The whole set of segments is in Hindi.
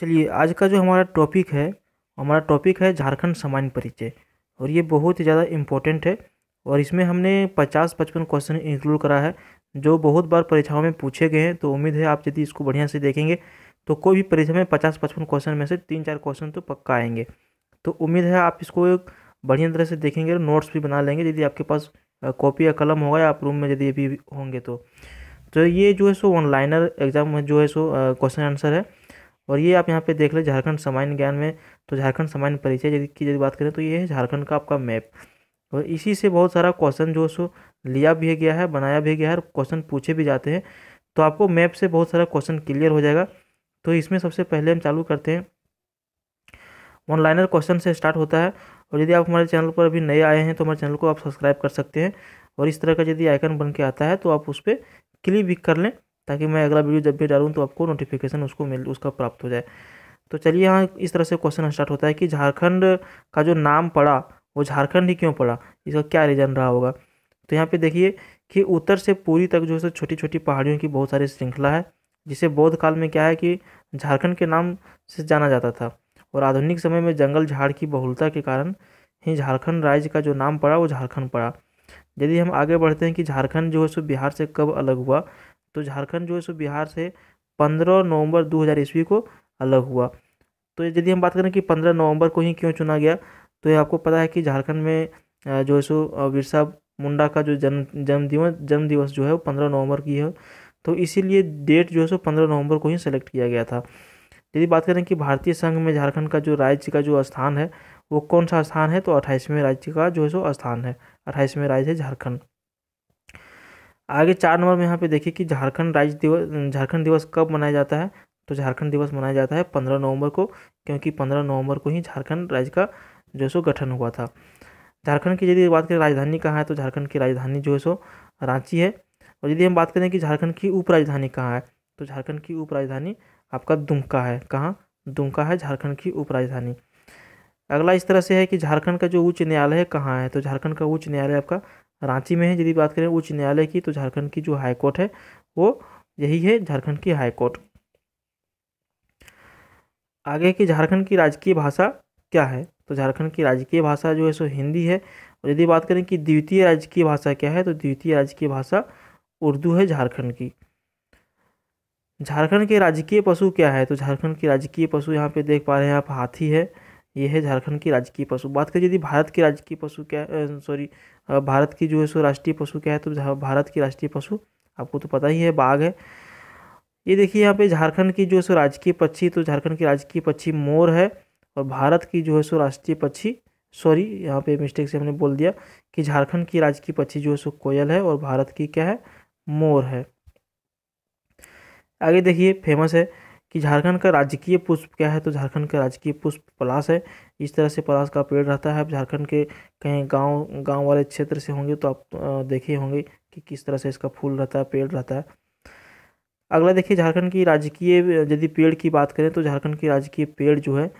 चलिए आज का जो हमारा टॉपिक है हमारा टॉपिक है झारखंड सामान्य परिचय और ये बहुत ही ज़्यादा इम्पोर्टेंट है और इसमें हमने पचास पचपन क्वेश्चन इंक्लूड करा है जो बहुत बार परीक्षाओं में पूछे गए हैं तो उम्मीद है आप यदि इसको बढ़िया से देखेंगे तो कोई भी परीक्षा में पचास पचपन क्वेश्चन में से तीन चार क्वेश्चन तो पक्का आएंगे तो उम्मीद है आप इसको एक बढ़िया तरह से देखेंगे और नोट्स भी बना लेंगे यदि आपके पास कॉपी या कलम होगा या आप रूम में यदि अभी होंगे तो तो ये जो है सो ऑनलाइनर एग्ज़ाम में जो है सो क्वेश्चन आंसर है और ये आप यहाँ पे देख ले झारखंड सामान्य ज्ञान में तो झारखंड सामान्य परिचय की यदि बात करें तो ये है झारखंड का आपका मैप और इसी से बहुत सारा क्वेश्चन जो सो लिया भी गया है बनाया भी गया है और क्वेश्चन पूछे भी जाते हैं तो आपको मैप से बहुत सारा क्वेश्चन क्लियर हो जाएगा तो इसमें सबसे पहले हम चालू करते हैं ऑनलाइनर क्वेश्चन से स्टार्ट होता है और यदि आप हमारे चैनल पर अभी नए आए हैं तो हमारे चैनल को आप सब्सक्राइब कर सकते हैं और इस तरह का यदि आइकन बन के आता है तो आप उस पर क्लिक भी कर लें ताकि मैं अगला वीडियो जब भी डालूँ तो आपको नोटिफिकेशन उसको मिल उसका प्राप्त हो जाए तो चलिए यहाँ इस तरह से क्वेश्चन स्टार्ट होता है कि झारखंड का जो नाम पड़ा वो झारखंड ही क्यों पड़ा इसका क्या रीज़न रहा होगा तो यहाँ पे देखिए कि उत्तर से पूरी तक जो है छोटी छोटी पहाड़ियों की बहुत सारी श्रृंखला है जिसे बौद्ध काल में क्या है कि झारखंड के नाम से जाना जाता था और आधुनिक समय में जंगल झाड़ की बहुलता के कारण ही झारखंड राज्य का जो नाम पड़ा वो झारखंड पड़ा यदि हम आगे बढ़ते हैं कि झारखंड जो है सो बिहार से कब अलग हुआ तो झारखंड जो है सो बिहार से पंद्रह नवंबर दो हज़ार ईस्वी को अलग हुआ तो यदि हम बात करें कि पंद्रह नवंबर को ही क्यों चुना गया तो ये आपको पता है कि झारखंड में जो है सो बिरसा मुंडा का जो जन्म जन्मदिवस जन्मदिवस जो है वो पंद्रह नवंबर की है तो इसीलिए डेट जो है सो पंद्रह नवंबर को ही सेलेक्ट किया गया था यदि बात करें कि भारतीय संघ में झारखंड का जो राज्य का जो स्थान है वो कौन सा स्थान है तो अट्ठाईसवें राज्य का जो है सो स्थान है अट्ठाईसवें राज्य है झारखंड आगे चार नंबर में यहाँ पे देखिए कि झारखंड राज्य दिवस झारखंड दिवस कब मनाया जाता है तो झारखंड दिवस मनाया जाता है पंद्रह नवंबर को क्योंकि पंद्रह नवंबर को ही झारखंड राज्य का जो है सो गठन हुआ था झारखंड की यदि बात करें राजधानी कहाँ है तो झारखंड की राजधानी जो है सो रांची है और यदि हम बात करें कि झारखंड की उप राजधानी कहाँ है तो झारखंड की उप राजधानी आपका दुमका है कहाँ दुमका है झारखंड की उप राजधानी अगला इस तरह से है कि झारखंड का जो उच्च न्यायालय है कहाँ है तो झारखंड का उच्च न्यायालय आपका रांची में है यदि बात करें उच्च न्यायालय की तो झारखंड की जो हाईकोर्ट है वो यही है झारखंड की हाईकोर्ट आगे की झारखंड की राजकीय भाषा क्या है तो झारखंड की राजकीय भाषा जो है सो हिंदी है और यदि बात करें कि द्वितीय राजकीय भाषा क्या है तो द्वितीय राजकीय भाषा उर्दू है झारखंड की झारखंड के राजकीय पशु क्या है तो झारखंड के राजकीय पशु यहाँ पे देख पा रहे हैं आप हाथी है ये है झारखंड की राजकीय पशु बात करें यदि भारत की राजकीय पशु क्या सॉरी भारत की जो है सो राष्ट्रीय पशु क्या है तो भारत की राष्ट्रीय पशु आपको तो पता ही है बाघ है ये देखिए यहाँ पे झारखंड की जो है सो राजकीय पक्षी तो झारखंड की राजकीय पक्षी मोर है और भारत की जो है सो राष्ट्रीय पक्षी सॉरी यहाँ पे मिस्टेक से हमने बोल दिया कि झारखंड की राजकीय पक्षी जो है सो कोयल है और भारत की क्या है मोर है आगे देखिए फेमस है कि झारखंड का राजकीय पुष्प क्या है तो झारखंड का राजकीय पुष्प पलाश है इस तरह से पलाश का पेड़ रहता है झारखंड के कहीं गांव गांव वाले क्षेत्र से होंगे तो आप देखे होंगे कि किस तरह से इसका फूल रहता है पेड़ रहता है अगला देखिए झारखंड की राजकीय यदि पेड़ की बात करें तो झारखंड की राजकीय पेड़ जो है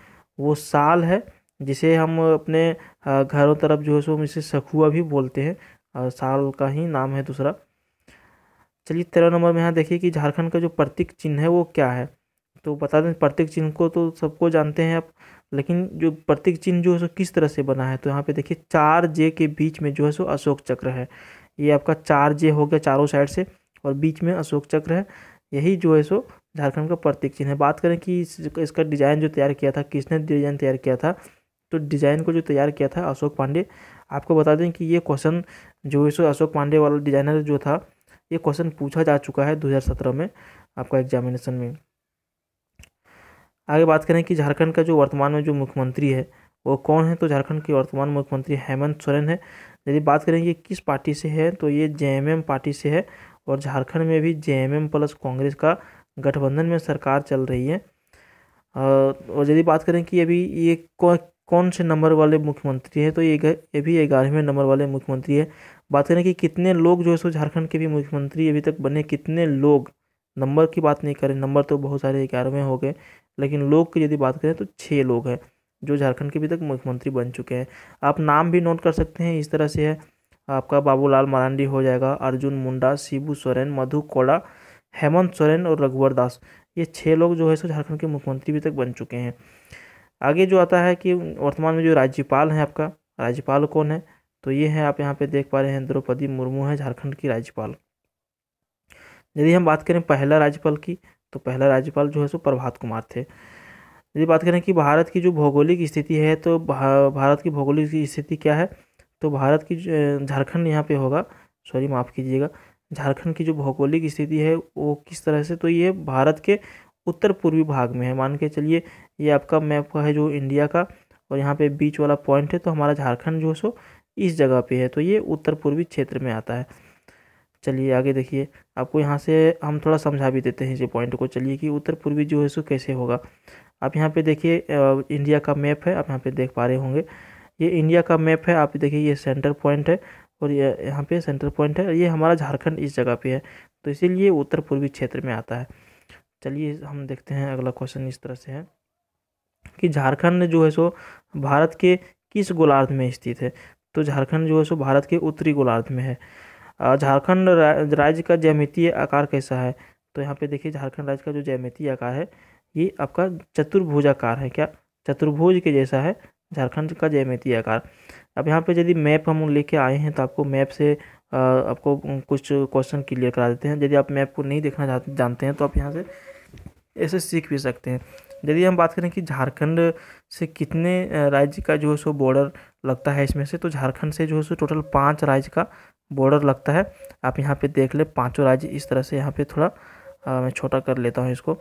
वो साल है जिसे हम अपने घरों तरफ जो है सो हम इसे सखुआ भी बोलते हैं साल का ही नाम है दूसरा चलिए तेरह नंबर में यहाँ देखिए कि झारखंड का जो प्रतीक चिन्ह है वो क्या है तो बता दें प्रत्येक चिन्ह को तो सबको जानते हैं आप लेकिन जो प्रत्येक चिन्ह जो है सो किस तरह से बना है तो यहाँ पे देखिए चार जे के बीच में जो है सो अशोक चक्र है ये आपका चार जे हो गया चारों साइड से और बीच में अशोक चक्र है यही जो है सो झारखंड का प्रतीक चिन्ह है बात करें कि इसका डिज़ाइन जो तैयार किया था किसने डिज़ाइन तैयार किया था तो डिज़ाइन को जो तैयार किया था अशोक पांडे आपको बता दें कि ये क्वेश्चन जो है सो अशोक पांडे वाला डिज़ाइनर जो था ये क्वेश्चन पूछा जा चुका है दो में आपका एग्जामिनेशन में आगे बात करें कि झारखंड का जो वर्तमान में जो मुख्यमंत्री है वो कौन है तो झारखंड के वर्तमान मुख्यमंत्री हेमंत सोरेन है यदि बात करें ये किस पार्टी से है तो ये जे पार्टी से है और झारखंड में भी जे प्लस कांग्रेस का गठबंधन में सरकार चल रही है और यदि बात करें कि अभी ये कौन कौन से नंबर वाले मुख्यमंत्री हैं तो ये ये भी ग्यारहवें नंबर वाले मुख्यमंत्री है बात करें कि कितने लोग जो है सो झारखंड के भी मुख्यमंत्री अभी तक बने कितने लोग नंबर की बात नहीं करें नंबर तो बहुत सारे ग्यारहवें हो गए लेकिन लोग की यदि बात करें तो छः लोग हैं जो झारखंड के अभी तक मुख्यमंत्री बन चुके हैं आप नाम भी नोट कर सकते हैं इस तरह से है आपका बाबूलाल मारांडी हो जाएगा अर्जुन मुंडा शिबू सोरेन मधु कोड़ा हेमंत सोरेन और रघुवर दास ये छः लोग जो है सो झारखंड के मुख्यमंत्री भी तक बन चुके हैं आगे जो आता है कि वर्तमान में जो राज्यपाल हैं आपका राज्यपाल कौन है तो ये है आप यहाँ पे देख पा रहे हैं द्रौपदी मुर्मू है झारखंड की राज्यपाल यदि हम बात करें पहला राज्यपाल की तो पहला राज्यपाल जो है सो प्रभात कुमार थे यदि बात करें कि भारत की जो भौगोलिक स्थिति है तो भारत की भौगोलिक स्थिति क्या है तो भारत की झारखंड यहाँ पे होगा सॉरी माफ़ कीजिएगा झारखंड की जो भौगोलिक स्थिति है वो किस तरह से तो ये भारत के उत्तर पूर्वी भाग में है मान के चलिए ये आपका मैप का है जो इंडिया का और यहाँ पे बीच वाला पॉइंट है तो हमारा झारखंड जो सो इस जगह पे है तो ये उत्तर पूर्वी क्षेत्र में आता है चलिए आगे देखिए आपको यहाँ से हम थोड़ा समझा भी देते हैं इसी पॉइंट को चलिए कि उत्तर पूर्वी जो है सो कैसे होगा आप यहाँ पे देखिए इंडिया का मैप है आप यहाँ पे देख पा रहे होंगे ये इंडिया का मैप है आप देखिए ये सेंटर पॉइंट है और ये यहाँ पे सेंटर पॉइंट है ये हमारा झारखंड इस जगह पे है तो इसीलिए उत्तर पूर्वी क्षेत्र में आता है चलिए हम देखते हैं अगला क्वेश्चन इस तरह से है कि झारखंड जो है सो भारत के किस गोलार्ध में स्थित है तो झारखंड जो है सो भारत के उत्तरी गोलार्ध में है झारखंड राज्य का ज्यामितीय आकार कैसा है तो यहाँ पे देखिए झारखंड राज्य का जो ज्यामितीय आकार है ये आपका चतुर्भुज आकार है क्या चतुर्भुज के जैसा है झारखंड का ज्यामितीय आकार अब यहाँ पे यदि मैप हम लेके आए हैं तो आपको मैप से आपको कुछ क्वेश्चन क्लियर करा देते हैं यदि आप मैप को नहीं देखना जानते हैं तो आप यहाँ से ऐसे सीख भी सकते हैं यदि हम बात करें कि झारखंड से कितने राज्य का जो है सो बॉर्डर लगता है इसमें से तो झारखंड से जो है सो टोटल पाँच राज्य का बॉर्डर लगता है आप यहाँ पे देख ले पांचों राज्य इस तरह से यहाँ पे थोड़ा आ, मैं छोटा कर लेता हूँ इसको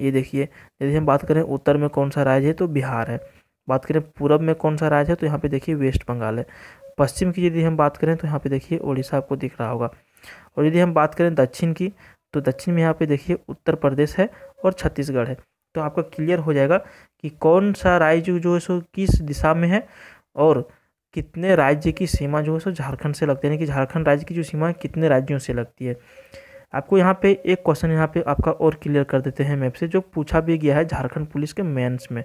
ये देखिए यदि हम बात करें उत्तर में कौन सा राज्य है तो बिहार है बात करें पूरब में कौन सा राज्य है तो यहाँ पे देखिए वेस्ट बंगाल है पश्चिम की यदि हम बात करें तो यहाँ पे देखिए उड़ीसा आपको दिख रहा होगा और यदि हम बात करें दक्षिण की तो दक्षिण में यहाँ पर देखिए उत्तर प्रदेश है और छत्तीसगढ़ है तो आपका क्लियर हो जाएगा कि कौन सा राज्य जो है सो किस दिशा में है और कितने राज्य की सीमा जो है सो झारखंड से लगती है यानी कि झारखंड राज्य की जो सीमा है कितने राज्यों से लगती है आपको यहाँ पे एक क्वेश्चन यहाँ पे आपका और क्लियर कर देते हैं मैप से जो पूछा भी गया है झारखंड पुलिस के मेंस में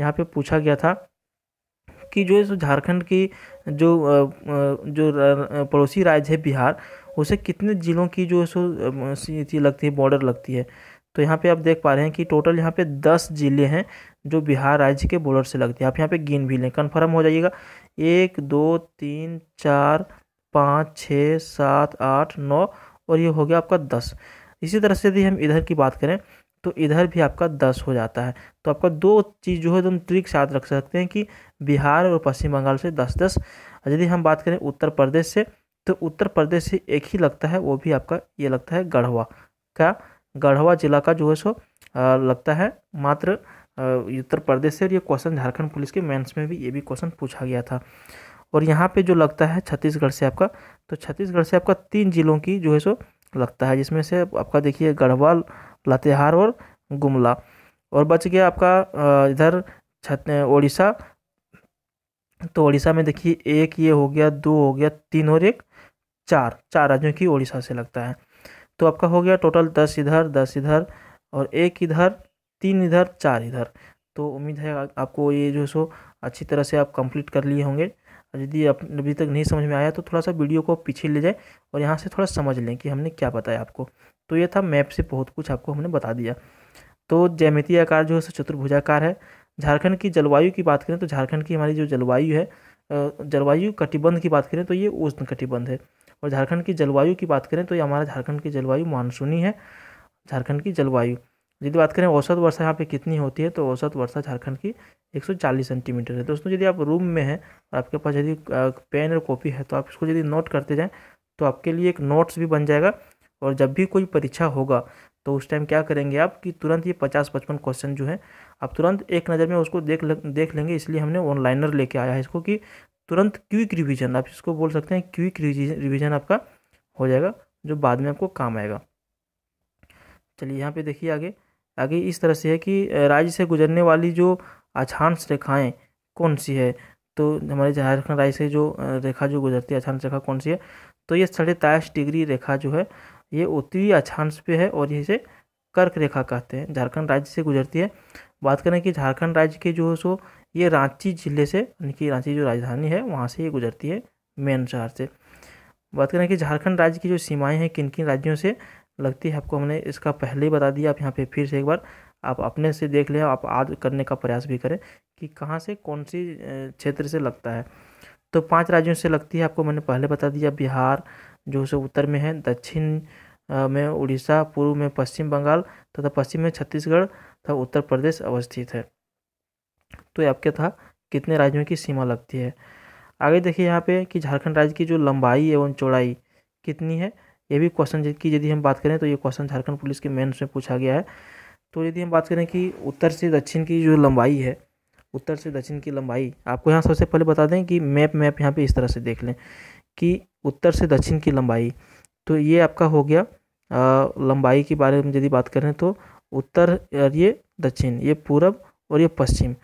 यहाँ पे पूछा गया था कि जो है सो झारखंड की जो जो पड़ोसी राज्य है बिहार उसे कितने ज़िलों की जो है सो लगती है बॉर्डर लगती है तो यहाँ पे आप देख पा रहे हैं कि टोटल यहाँ पे दस ज़िले हैं जो बिहार राज्य के बॉर्डर से लगते हैं आप यहाँ पे गिन भी लें कन्फर्म हो जाइएगा एक दो तीन चार पाँच छः सात आठ नौ और ये हो गया आपका दस इसी तरह से यदि हम इधर की बात करें तो इधर भी आपका दस हो जाता है तो आपका दो चीज़ जो है एकदम ट्रिक साथ रख सकते हैं कि बिहार और पश्चिम बंगाल से दस दस यदि हम बात करें उत्तर प्रदेश से तो उत्तर प्रदेश से एक ही लगता है वो भी आपका ये लगता है गढ़वा का गढ़वा जिला का जो है सो लगता है मात्र उत्तर प्रदेश से और ये क्वेश्चन झारखंड पुलिस के मेंस में भी ये भी क्वेश्चन पूछा गया था और यहाँ पे जो लगता है छत्तीसगढ़ से आपका तो छत्तीसगढ़ से आपका तीन जिलों की जो है सो लगता है जिसमें से आपका देखिए गढ़वाल लातेहार और गुमला और बच गया आपका इधर छत उड़ीसा तो उड़ीसा में देखिए एक ये हो गया दो हो गया तीन और एक चार चार राज्यों की उड़ीसा से लगता है तो आपका हो गया टोटल दस इधर दस इधर और एक इधर तीन इधर चार इधर तो उम्मीद है आपको ये जो है सो अच्छी तरह से आप कंप्लीट कर लिए होंगे और यदि अभी तक नहीं समझ में आया तो थोड़ा सा वीडियो को पीछे ले जाए और यहाँ से थोड़ा समझ लें कि हमने क्या बताया आपको तो ये था मैप से बहुत कुछ आपको हमने बता दिया तो जैमिति आकार जो है सो चतुर्भुजाकार है झारखंड की जलवायु की बात करें तो झारखंड की हमारी जो जलवायु है जलवायु कटिबंध की बात करें तो ये उष्ण कटिबंध है और झारखंड की जलवायु की बात करें तो ये हमारा झारखंड की जलवायु मानसूनी है झारखंड की जलवायु यदि बात करें औसत वर्षा यहाँ पे कितनी होती है तो औसत वर्षा झारखंड की 140 सेंटीमीटर है दोस्तों यदि आप रूम में हैं और आपके पास यदि पेन और कॉपी है तो आप इसको यदि नोट करते जाएँ तो आपके लिए एक नोट्स भी बन जाएगा और जब भी कोई परीक्षा होगा तो उस टाइम क्या करेंगे आप कि तुरंत ये पचास पचपन क्वेश्चन जो है आप तुरंत एक नज़र में उसको देख देख लेंगे इसलिए हमने ऑनलाइनर लेके आया है इसको कि तुरंत क्विक रिविजन आप इसको बोल सकते हैं क्विक रिविज़न आपका हो जाएगा जो बाद में आपको काम आएगा चलिए यहाँ पे देखिए आगे आगे इस तरह से है कि राज्य से गुजरने वाली जो अक्षांश रेखाएँ कौन सी है तो हमारे झारखंड राज्य से जो रेखा जो गुजरती है अक्षांश रेखा कौन सी है तो ये साढ़े तेईस डिग्री रेखा जो है ये उत्तरी अक्षांश पे है और इसे कर्क रेखा कहते हैं झारखंड राज्य से गुजरती है बात करें कि झारखंड राज्य के जो सो ये रांची जिले से यानी कि रांची जो राजधानी है वहाँ से ये गुजरती है मेन शहर से बात करें कि झारखंड राज्य की जो सीमाएं हैं किन किन राज्यों से लगती है आपको हमने इसका पहले ही बता दिया आप यहाँ पे फिर से एक बार आप अपने से देख लें आप आज करने का प्रयास भी करें कि कहाँ से कौन सी क्षेत्र से लगता है तो पांच राज्यों से लगती है आपको मैंने पहले बता दिया बिहार जो से उत्तर में है दक्षिण में उड़ीसा पूर्व में पश्चिम बंगाल तथा पश्चिम में छत्तीसगढ़ तथा उत्तर प्रदेश अवस्थित है तो ये आपके था कितने राज्यों की सीमा लगती है आगे देखिए यहाँ पे कि झारखंड राज्य की जो लंबाई एवं चौड़ाई कितनी है ये भी क्वेश्चन की यदि हम बात करें तो ये क्वेश्चन झारखंड पुलिस के मेन्स में पूछा गया है तो यदि हम बात करें कि उत्तर से दक्षिण की जो लंबाई है उत्तर से दक्षिण की लंबाई आपको यहाँ सबसे पहले बता दें कि मैप मैप यहाँ पे इस तरह से देख लें कि उत्तर से दक्षिण की लंबाई तो ये आपका हो गया आ, लंबाई के बारे में यदि बात करें तो उत्तर और ये दक्षिण ये पूरब और ये पश्चिम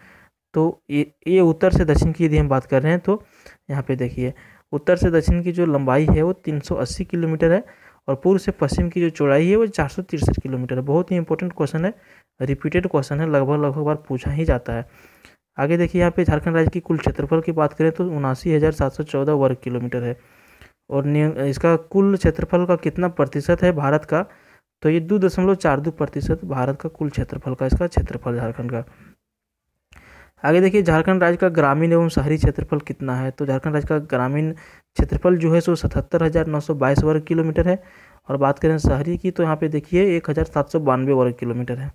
तो ये ये उत्तर से दक्षिण की यदि हम बात कर रहे हैं तो यहाँ पे देखिए उत्तर से दक्षिण की जो लंबाई है वो 380 किलोमीटर है और पूर्व से पश्चिम की जो चौड़ाई है वो चार किलोमीटर है बहुत ही इंपॉर्टेंट क्वेश्चन है रिपीटेड क्वेश्चन है लगभग लगभग बार पूछा ही जाता है आगे देखिए यहाँ पे झारखंड राज्य की कुल क्षेत्रफल की बात करें तो उनासी हज़ार सात सौ चौदह वर्ग किलोमीटर है और इसका कुल क्षेत्रफल का कितना प्रतिशत है भारत का तो ये दो दशमलव चार दो प्रतिशत भारत का कुल क्षेत्रफल का इसका क्षेत्रफल झारखंड का आगे देखिए झारखंड राज्य का ग्रामीण एवं शहरी क्षेत्रफल कितना है तो झारखंड राज्य का ग्रामीण क्षेत्रफल जो है सो सतहत्तर हज़ार नौ सौ बाईस वर्ग किलोमीटर है और बात करें शहरी की तो यहाँ पे देखिए एक हज़ार सात सौ बानवे वर्ग किलोमीटर है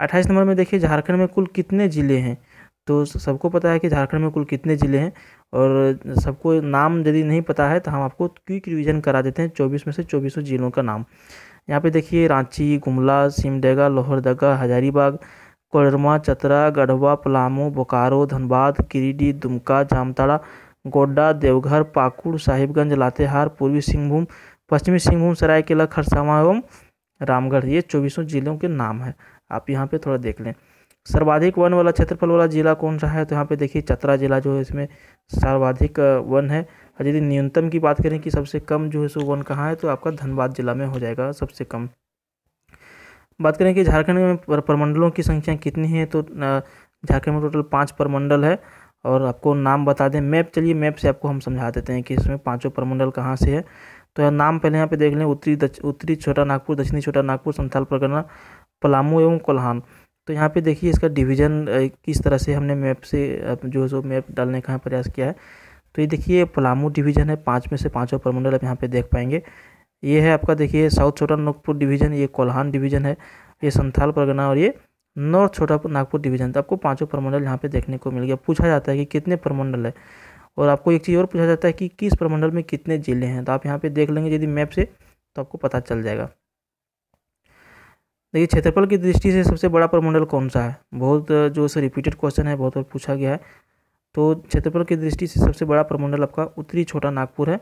अट्ठाईस नंबर में देखिए झारखंड में कुल कितने ज़िले हैं तो सबको पता है कि झारखंड में कुल कितने ज़िले हैं और सबको नाम यदि नहीं पता है तो हम आपको क्विक रिवीजन करा देते हैं चौबीस में से चौबीसों ज़िलों का नाम यहाँ पे देखिए रांची गुमला सिमडेगा लोहरदगा हजारीबाग कोडरमा चतरा गढ़वा पलामू बोकारो धनबाद गिरिडीह दुमका जामताड़ा गोड्डा देवघर पाकुड़ साहिबगंज लातेहार पूर्वी सिंहभूम पश्चिमी सिंहभूम सरायकेला खरसावां एवं रामगढ़ ये चौबीसों जिलों के नाम है आप यहाँ पे थोड़ा देख लें सर्वाधिक वन वाला क्षेत्रफल वाला जिला कौन सा है तो यहाँ पे देखिए चतरा जिला जो है इसमें सर्वाधिक वन है और यदि न्यूनतम की बात करें कि सबसे कम जो है सो वन कहाँ है तो आपका धनबाद जिला में हो जाएगा सबसे कम बात करें कि झारखंड में प्रमंडलों की संख्या कितनी है तो झारखंड में टोटल पाँच प्रमंडल है और आपको नाम बता दें मैप चलिए मैप से आपको हम समझा देते हैं कि इसमें पाँचों प्रमंडल कहाँ से है तो यह नाम पहले यहाँ पे देख लें उत्तरी दच, उत्तरी छोटा नागपुर दक्षिणी छोटा नागपुर संथाल प्रगना पलामू एवं कोल्हान तो यहाँ पे देखिए इसका डिवीज़न किस तरह से हमने मैप से जो है सो मैप डालने का प्रयास किया है तो ये देखिए पलामू डिवीज़न है पाँच में से पाँचों प्रमंडल आप यहाँ पे देख पाएंगे ये है आपका देखिए साउथ छोटा नागपुर डिवीजन ये कोल्हान डिवीजन है ये संथाल परगना और ये नॉर्थ छोटा नागपुर डिवीजन तो आपको पांचों प्रमंडल यहाँ पे देखने को मिल गया पूछा जाता है कि कितने प्रमंडल है और आपको एक चीज़ और पूछा जाता है कि किस प्रमंडल में कितने जिले हैं तो आप यहाँ पर देख लेंगे यदि मैप से तो आपको पता चल जाएगा देखिए क्षेत्रफल की दृष्टि से सबसे बड़ा प्रमंडल कौन सा है बहुत जो से रिपीटेड क्वेश्चन है बहुत बार पूछा गया है तो क्षेत्रफल की दृष्टि से सबसे बड़ा प्रमंडल आपका उत्तरी छोटा नागपुर है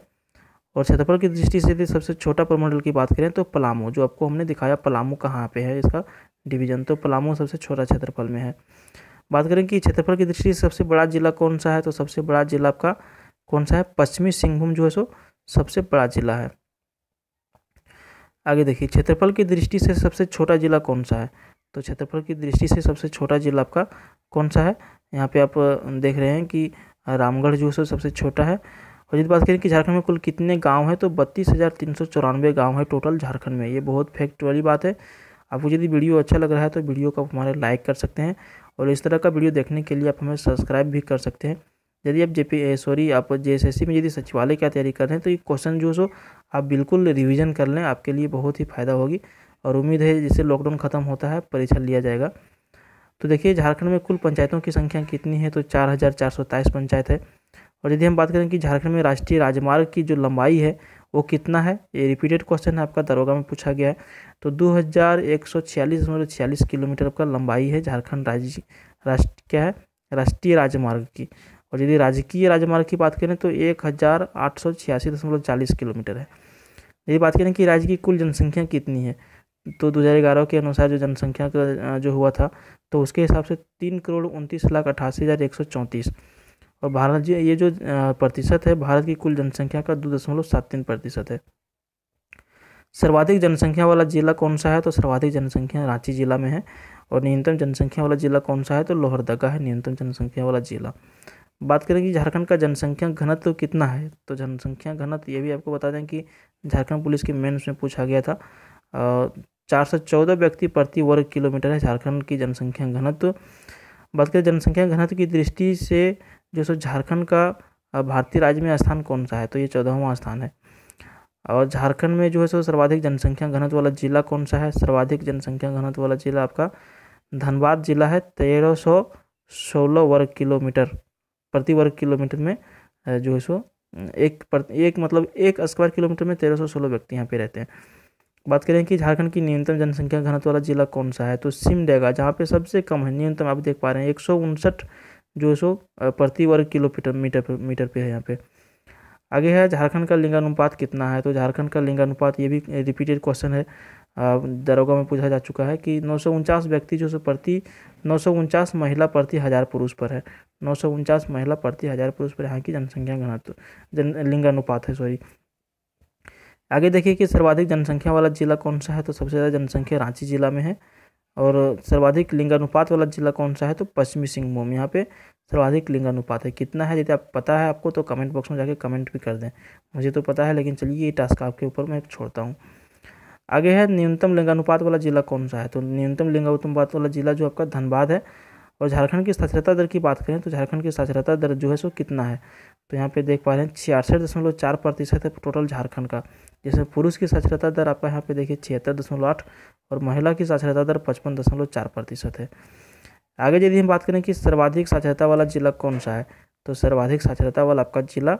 और क्षेत्रफल की दृष्टि से यदि सबसे छोटा प्रमंडल की बात करें तो पलामू जो आपको हमने दिखाया पलामू कहाँ पे है इसका डिवीजन तो पलामू सबसे छोटा क्षेत्रफल में है बात करें कि क्षेत्रफल की दृष्टि से सबसे बड़ा जिला कौन सा है तो सबसे बड़ा जिला आपका कौन सा है पश्चिमी सिंहभूम जो है सो सबसे बड़ा जिला है आगे देखिए क्षेत्रफल की दृष्टि से सबसे छोटा जिला कौन सा है तो क्षेत्रफल की दृष्टि से सबसे छोटा जिला आपका कौन सा है यहाँ पे आप देख रहे हैं कि रामगढ़ जो है सबसे छोटा है और यदि बात करें कि झारखंड में कुल कितने गांव हैं तो बत्तीस हज़ार तीन सौ चौरानवे गाँव है टोटल झारखंड में ये बहुत फैक्ट वाली बात है आपको यदि वीडियो अच्छा लग रहा है तो वीडियो को आप हमारे लाइक कर सकते हैं और इस तरह का वीडियो देखने के लिए आप हमें सब्सक्राइब भी कर सकते हैं यदि आप जे सॉरी आप जे में यदि सचिवालय का तैयारी कर रहे हैं तो ये क्वेश्चन जो सो आप बिल्कुल रिविज़न कर लें आपके लिए बहुत ही फ़ायदा होगी और उम्मीद है जैसे लॉकडाउन ख़त्म होता है परीक्षा लिया जाएगा तो देखिए झारखंड में कुल पंचायतों की संख्या कितनी है तो चार हज़ार चार सौ पंचायत है और यदि हम बात करें कि झारखंड में राष्ट्रीय राजमार्ग की जो लंबाई है वो कितना है ये रिपीटेड क्वेश्चन है आपका दरोगा में पूछा गया है तो दो हज़ार एक सौ छियालीस छियालीस किलोमीटर आपका लंबाई है झारखंड राज्य राष्ट्र क्या है राष्ट्रीय राजमार्ग की और यदि राजकीय राजमार्ग की बात करें तो एक हज़ार आठ सौ छियासी दशमलव चालीस किलोमीटर है यदि बात करें कि राज्य की कुल जनसंख्या कितनी है तो दो हज़ार ग्यारह के अनुसार जो जनसंख्या का जो हुआ था तो उसके हिसाब से तीन करोड़ उनतीस लाख अठासी हज़ार एक सौ चौंतीस और भारत जी ये जो प्रतिशत है भारत की कुल जनसंख्या का दो दशमलव सात तीन प्रतिशत है सर्वाधिक जनसंख्या वाला जिला कौन सा है तो सर्वाधिक जनसंख्या रांची जिला में है और न्यूनतम जनसंख्या वाला जिला कौन सा है तो लोहरदगा है न्यूनतम जनसंख्या वाला जिला बात करें कि झारखंड का जनसंख्या घनत्व तो कितना है तो जनसंख्या घनत्व ये भी आपको बता दें कि झारखंड पुलिस के मेन्स में पूछा गया था चार सौ चौदह व्यक्ति प्रति वर्ग किलोमीटर है झारखंड की जनसंख्या घनत्व बात करें जनसंख्या घनत्व की दृष्टि से जैसे झारखंड का भारतीय राज्य में स्थान कौन सा है तो ये चौदहवां स्थान है और झारखंड में जो है सो सर्वाधिक जनसंख्या घनत्व वाला जिला कौन सा है सर्वाधिक जनसंख्या घनत्व वाला जिला आपका धनबाद जिला है तेरह सौ सोलह वर्ग किलोमीटर प्रति वर्ग किलोमीटर में जो है सो एक एक मतलब एक स्क्वायर किलोमीटर में तेरह सौ सोलह व्यक्ति यहाँ पे रहते हैं बात करें कि झारखंड की न्यूनतम जनसंख्या घनत्व वाला जिला कौन सा है तो सिमडेगा जहाँ पे सबसे कम है न्यूनतम आप देख पा रहे हैं एक सौ उनसठ जो सो प्रति वर्ग किलोमीटर मीटर मीटर पे है यहाँ पे आगे है झारखंड का लिंगानुपात कितना है तो झारखंड का लिंगानुपात ये भी रिपीटेड क्वेश्चन है दरोगा में पूछा जा चुका है कि नौ व्यक्ति जो सो प्रति नौ महिला प्रति हज़ार पुरुष पर है नौ महिला प्रति हज़ार पुरुष पर यहाँ की जनसंख्या घनत्व जन लिंगानुपात है सॉरी आगे देखिए कि सर्वाधिक जनसंख्या वाला जिला कौन सा है तो सबसे ज़्यादा जनसंख्या रांची जिला में है और सर्वाधिक लिंगानुपात वाला जिला कौन सा है तो पश्चिमी सिंहभूम यहाँ पे सर्वाधिक लिंगानुपात है कितना है यदि आप पता है आपको तो कमेंट बॉक्स में जाके कमेंट भी कर दें मुझे तो पता है लेकिन चलिए ये टास्क आपके ऊपर मैं छोड़ता हूँ आगे है न्यूनतम लिंगानुपात वाला जिला कौन सा है तो न्यूनतम लिंगानुपात वाला जिला जो आपका धनबाद है और झारखंड की साक्षरता दर की बात करें तो झारखंड की साक्षरता दर जो है सो कितना है तो यहाँ पे देख पा रहे हैं छियासठ दशमलव चार प्रतिशत है टोटल झारखंड का जैसे पुरुष की साक्षरता दर आपका यहाँ पे देखिए छिहत्तर दशमलव आठ और महिला की साक्षरता दर पचपन दशमलव चार प्रतिशत है आगे यदि हम बात करें कि सर्वाधिक साक्षरता वाला जिला कौन सा है तो सर्वाधिक साक्षरता वाला आपका जिला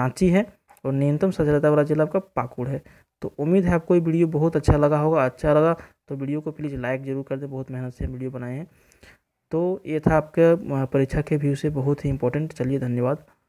रांची है और न्यूनतम साक्षरता वाला जिला आपका पाकुड़ है तो उम्मीद है आपको ये वीडियो बहुत अच्छा लगा होगा अच्छा लगा तो वीडियो को प्लीज़ लाइक ज़रूर कर दें बहुत मेहनत से वीडियो बनाए हैं तो ये था आपके परीक्षा के व्यू से बहुत ही इंपॉर्टेंट चलिए धन्यवाद